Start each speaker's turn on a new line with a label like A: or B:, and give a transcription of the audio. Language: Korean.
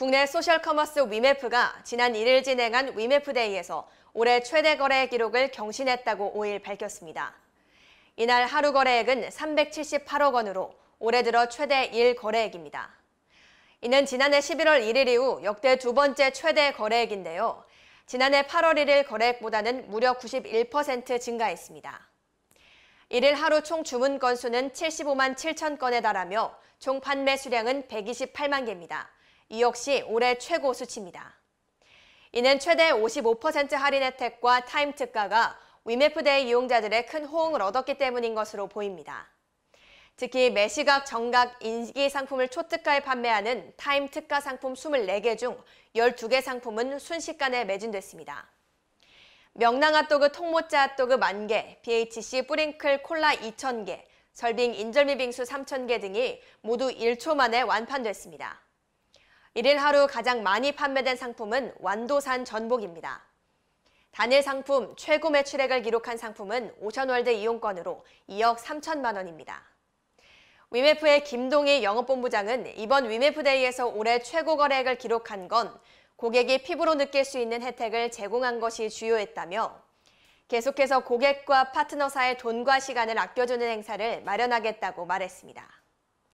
A: 국내 소셜커머스 위메프가 지난 1일 진행한 위메프데이에서 올해 최대 거래 기록을 경신했다고 5일 밝혔습니다. 이날 하루 거래액은 378억 원으로 올해 들어 최대 1 거래액입니다. 이는 지난해 11월 1일 이후 역대 두 번째 최대 거래액인데요. 지난해 8월 1일 거래액보다는 무려 91% 증가했습니다. 1일 하루 총 주문 건수는 75만 7천 건에 달하며 총 판매 수량은 128만 개입니다. 이 역시 올해 최고 수치입니다. 이는 최대 55% 할인 혜택과 타임 특가가 위메프데이 이용자들의 큰 호응을 얻었기 때문인 것으로 보입니다. 특히 매시각 정각 인기 상품을 초특가에 판매하는 타임 특가 상품 24개 중 12개 상품은 순식간에 매진됐습니다. 명랑 핫도그 통모짜 핫도그 만개, BHC 뿌링클 콜라 2,000개, 설빙 인절미 빙수 3,000개 등이 모두 1초 만에 완판됐습니다. 1일 하루 가장 많이 판매된 상품은 완도산 전복입니다. 단일 상품 최고 매출액을 기록한 상품은 오션월드 이용권으로 2억 3천만 원입니다. 위메프의 김동희 영업본부장은 이번 위메프데이에서 올해 최고 거래액을 기록한 건 고객이 피부로 느낄 수 있는 혜택을 제공한 것이 주요했다며 계속해서 고객과 파트너사의 돈과 시간을 아껴주는 행사를 마련하겠다고 말했습니다.